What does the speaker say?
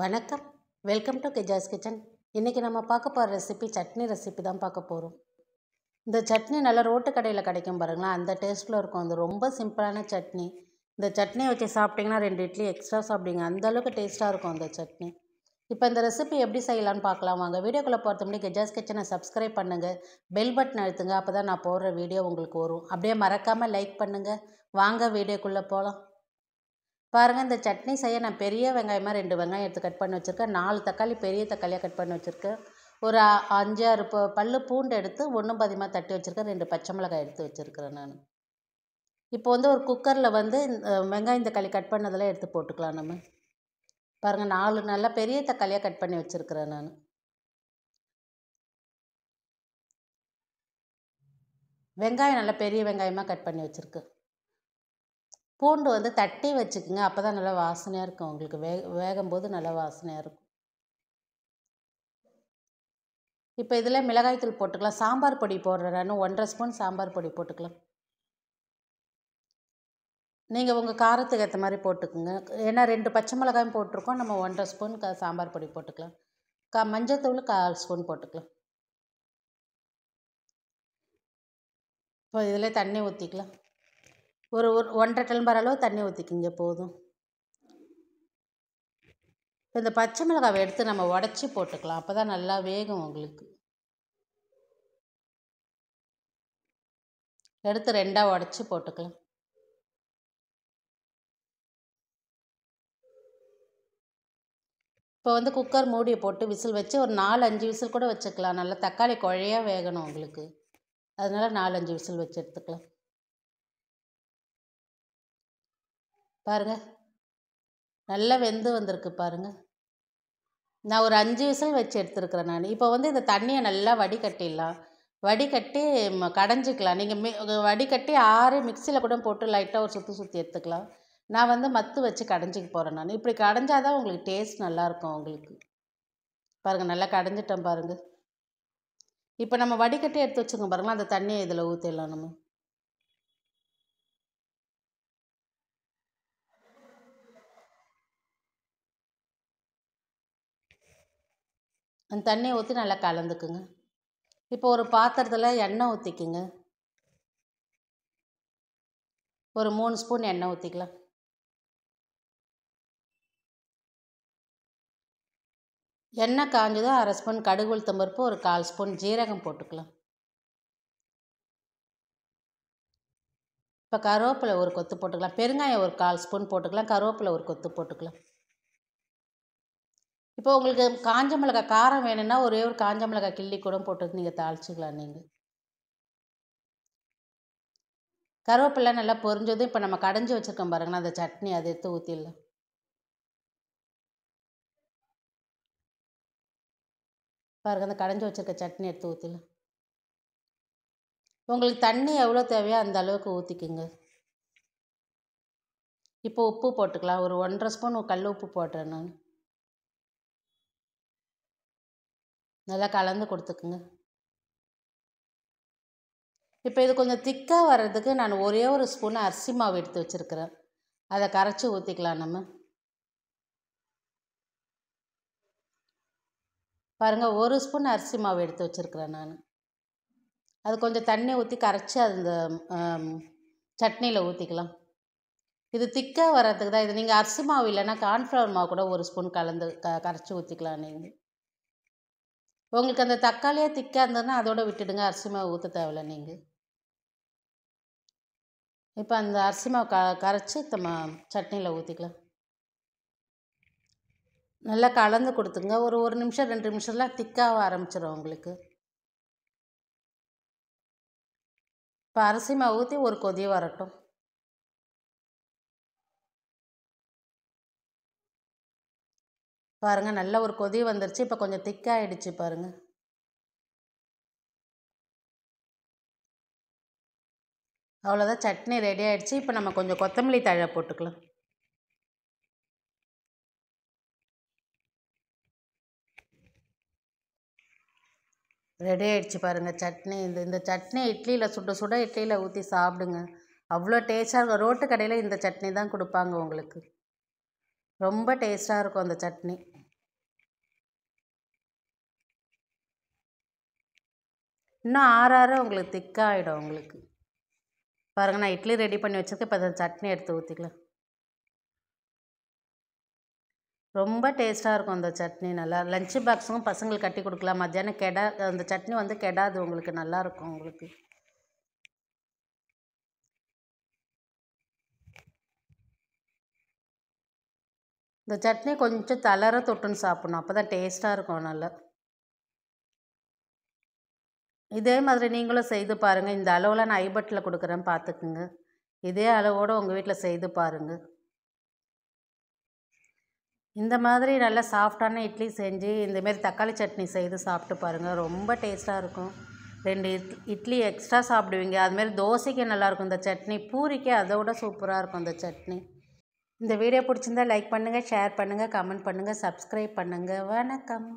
வணக்கம் welcome to கெஜாஸ் kitchen இன்றைக்கி நம்ம பார்க்க போகிற ரெசிபி சட்னி ரெசிபி தான் பார்க்க போகிறோம் இந்த சட்னி நல்லா ரோட்டு கடையில் கிடைக்கும் பாருங்களா அந்த டேஸ்ட்டில் இருக்கும் அது ரொம்ப சிம்பிளான சட்னி இந்த சட்னி வச்சு சாப்பிட்டிங்கன்னா ரெண்டு இட்லி எக்ஸ்ட்ரா சாப்பிடுங்க அந்தளவுக்கு டேஸ்ட்டாக இருக்கும் அந்த சட்னி இப்போ இந்த ரெசிபி எப்படி செய்யலான்னு பார்க்கலாம் வாங்க வீடியோக்குள்ளே போகிறது முன்னாடி கெஜாஸ் கிச்சனை சப்ஸ்கிரைப் பண்ணுங்கள் பெல் பட்டன் அழுத்துங்க அப்போ தான் நான் போடுற வீடியோ உங்களுக்கு வரும் அப்படியே மறக்காமல் லைக் பண்ணுங்கள் வாங்க வீடியோக்குள்ளே போகலாம் பாருங்கள் இந்த சட்னி செய்ய நான் பெரிய வெங்காயமாக ரெண்டு வெங்காயம் எடுத்து கட் பண்ணி வச்சுருக்கேன் நாலு தக்காளி பெரிய தக்காளியாக கட் பண்ணி வச்சுருக்கேன் ஒரு அஞ்சு ஆறு பல் பூண்டு எடுத்து ஒன்றும் பதிமாக தட்டி வச்சுருக்கேன் ரெண்டு பச்சை மிளகாய் எடுத்து வச்சுருக்கிறேன் நான் இப்போ வந்து ஒரு குக்கரில் வந்து வெங்காயம் தக்காளி கட் பண்ணதெல்லாம் எடுத்து போட்டுக்கலாம் நம்ம பாருங்கள் நாலு நல்லா பெரிய தக்காளியாக கட் பண்ணி வச்சுருக்கிறேன் நான் வெங்காயம் நல்லா பெரிய வெங்காயமாக கட் பண்ணி வச்சுருக்கேன் பூண்டு வந்து தட்டி வச்சுக்கோங்க அப்போ தான் நல்லா வாசனையாக இருக்கும் உங்களுக்கு வே வேகும்போது நல்லா வாசனையாக இருக்கும் இப்போ இதில் மிளகாய்த்தூள் போட்டுக்கலாம் சாம்பார் பொடி போடுறேன் ஒன்றரை ஸ்பூன் சாம்பார் பொடி போட்டுக்கலாம் நீங்கள் உங்கள் காரத்துக்கு ஏற்ற மாதிரி போட்டுக்கோங்க ஏன்னா ரெண்டு பச்சை மிளகாயும் போட்டிருக்கோம் நம்ம ஒன்றரை ஸ்பூன் க சாம்பார் பொடி போட்டுக்கலாம் கா மஞ்சத்தூள் கால் ஸ்பூன் போட்டுக்கலாம் இப்போ இதில் தண்ணி ஊற்றிக்கலாம் ஒரு ஒரு ஒன்றரை டம்ளர் அளவு தண்ணி ஊற்றிக்கிங்க போதும் இந்த பச்சை மிளகாவை எடுத்து நம்ம உடச்சி போட்டுக்கலாம் அப்போ தான் நல்லா வேகும் உங்களுக்கு எடுத்து ரெண்டாக உடச்சி போட்டுக்கலாம் இப்போ வந்து குக்கர் மூடியை போட்டு விசில் வச்சு ஒரு நாலு அஞ்சு விசில் கூட வச்சுக்கலாம் நல்லா தக்காளி குழையாக வேகணும் உங்களுக்கு அதனால் நாலு அஞ்சு விசில் வச்சு எடுத்துக்கலாம் பாருங்கள் நல்லா வெந்து வந்திருக்கு பாருங்கள் நான் ஒரு அஞ்சு விசில் வச்சு எடுத்துருக்குறேன் நான் இப்போ வந்து இந்த தண்ணியை நல்லா வடிகட்டிடலாம் வடிகட்டி கடைஞ்சிக்கலாம் நீங்கள் மி வடிகட்டி ஆறு மிக்சியில் கூட போட்டு லைட்டாக ஒரு சுற்றி சுற்றி எடுத்துக்கலாம் நான் வந்து மத்து வச்சு கடைஞ்சிக்க போகிறேன் நான் இப்படி கடைஞ்சால் தான் உங்களுக்கு டேஸ்ட் நல்லாயிருக்கும் உங்களுக்கு பாருங்கள் நல்லா கடைஞ்சிட்டேன் பாருங்கள் இப்போ நம்ம வடிகட்டி எடுத்து வச்சுக்கோங்க பாருங்களா அந்த தண்ணியை இதில் ஊற்றிடலாம் நம்ம அந்த தண்ணியை ஊற்றி நல்லா கலந்துக்குங்க இப்போ ஒரு பாத்திரத்தில் எண்ணெய் ஊற்றிக்குங்க ஒரு மூணு ஸ்பூன் எண்ணெய் ஊற்றிக்கலாம் எண்ணெய் காஞ்சதும் அரை ஸ்பூன் கடுகு உளுத்தம் பருப்பு ஒரு கால் ஸ்பூன் ஜீரகம் போட்டுக்கலாம் இப்போ கருவேப்பிலை ஒரு கொத்து போட்டுக்கலாம் பெருங்காயம் ஒரு கால் ஸ்பூன் போட்டுக்கலாம் கருவேப்பிலை ஒரு கொத்து போட்டுக்கலாம் இப்போ உங்களுக்கு காஞ்ச மிளகா காரம் வேணும்னா ஒரே ஒரு காஞ்ச மிளகா கிள்ளி கூட போட்டு நீங்கள் தாளிச்சிக்கலாம் நீங்கள் கருவேப்பிலை நல்லா பொரிஞ்சதும் இப்போ நம்ம கடைஞ்சி வச்சுருக்கோம் பாருங்களேன் அந்த சட்னி அதை எடுத்து ஊற்றிடலாம் பாருங்கள் அந்த கடைஞ்சி வச்சுருக்க சட்னி எடுத்து ஊற்றிடலாம் உங்களுக்கு தண்ணி எவ்வளோ தேவையோ அந்த அளவுக்கு ஊற்றிக்குங்க இப்போ உப்பு போட்டுக்கலாம் ஒரு ஒன்றரை ஸ்பூன் கல் உப்பு போட்டேன் நான் நல்லா கலந்து கொடுத்துக்குங்க இப்போ இது கொஞ்சம் திக்காக வர்றதுக்கு நான் ஒரே ஒரு ஸ்பூன் அரிசி மாவு எடுத்து வச்சுருக்கிறேன் அதை கரைச்சி ஊற்றிக்கலாம் நம்ம பாருங்கள் ஒரு ஸ்பூன் அரிசி மாவு எடுத்து வச்சுருக்கிறேன் நான் அது கொஞ்சம் தண்ணி ஊற்றி கரைச்சி அது அந்த சட்னியில் ஊற்றிக்கலாம் இது திக்காக வர்றதுக்கு தான் இது நீங்கள் அரிசி மாவு இல்லைன்னா கார்ன்ஃப்ளவர் மாவு கூட ஒரு ஸ்பூன் கலந்து க கரைச்சி ஊற்றிக்கலாம் நீங்கள் உங்களுக்கு அந்த தக்காளியே திக்காக இருந்ததுன்னா அதோட விட்டுடுங்க அரிசிமாவை ஊற்ற தேவையில்ல நீங்கள் இப்போ அந்த அரிசிமாவை க கரைச்சி நம்ம சட்னியில் ஊற்றிக்கலாம் நல்லா கலந்து கொடுத்துங்க ஒரு ஒரு நிமிஷம் ரெண்டு நிமிஷம்லாம் திக்காக ஆரம்பிச்சிடும் உங்களுக்கு இப்போ அரிசி மாவு ஊற்றி ஒரு கொதி வரட்டும் பாருங்கள் நல்ல ஒரு கொதி வந்துருச்சு இப்போ கொஞ்சம் திக்காகிடுச்சு பாருங்கள் அவ்வளோதான் சட்னி ரெடி ஆகிடுச்சு இப்போ நம்ம கொஞ்சம் கொத்தமல்லி தழை போட்டுக்கலாம் ரெடி ஆகிடுச்சு பாருங்கள் சட்னி இந்த இந்த சட்னி இட்லியில் சுட சுட இட்லியில் ஊற்றி சாப்பிடுங்க அவ்வளோ டேஸ்ட்டாக இருக்கும் ரோட்டு கடையில் இந்த சட்னி தான் கொடுப்பாங்க உங்களுக்கு ரொம்ப டேஸ்ட்டாக இருக்கும் அந்த சட்னி இன்னும் ஆற ஆற உங்களுக்கு திக்காகிடும் உங்களுக்கு பாருங்க நான் இட்லி ரெடி பண்ணி வச்சுருக்கேன் இப்போ அதை சட்னி எடுத்து ஊற்றிக்கலாம் ரொம்ப டேஸ்ட்டாக இருக்கும் அந்த சட்னி நல்லா லஞ்சு பாக்ஸும் பசங்களுக்கு கட்டி கொடுக்கலாம் மத்தியானம் கெடா அந்த சட்னி வந்து கெடாது உங்களுக்கு நல்லாயிருக்கும் உங்களுக்கு இந்த சட்னி கொஞ்சம் தளர தொட்டுன்னு சாப்பிட்ணும் அப்போ தான் டேஸ்ட்டாக இருக்கும் நல்லா இதே மாதிரி நீங்களும் செய்து பாருங்கள் இந்த அளவில் நான் ஐபட்டில் கொடுக்குறேன் பார்த்துக்குங்க இதே அளவோடு உங்கள் வீட்டில் செய்து பாருங்கள் இந்த மாதிரி நல்லா சாஃப்டான இட்லி செஞ்சு இந்தமாரி தக்காளி சட்னி செய்து சாப்பிட்டு பாருங்கள் ரொம்ப டேஸ்ட்டாக இருக்கும் ரெண்டு இட் இட்லி எக்ஸ்ட்ரா சாப்பிடுவீங்க அதுமாரி தோசைக்கு நல்லாயிருக்கும் இந்த சட்னி பூரிக்கு அதை விட சூப்பராக இருக்கும் இந்த சட்னி இந்த வீடியோ பிடிச்சிருந்தா லைக் பண்ணுங்கள் ஷேர் பண்ணுங்கள் கமெண்ட் பண்ணுங்கள் சப்ஸ்கிரைப் பண்ணுங்கள் வணக்கம்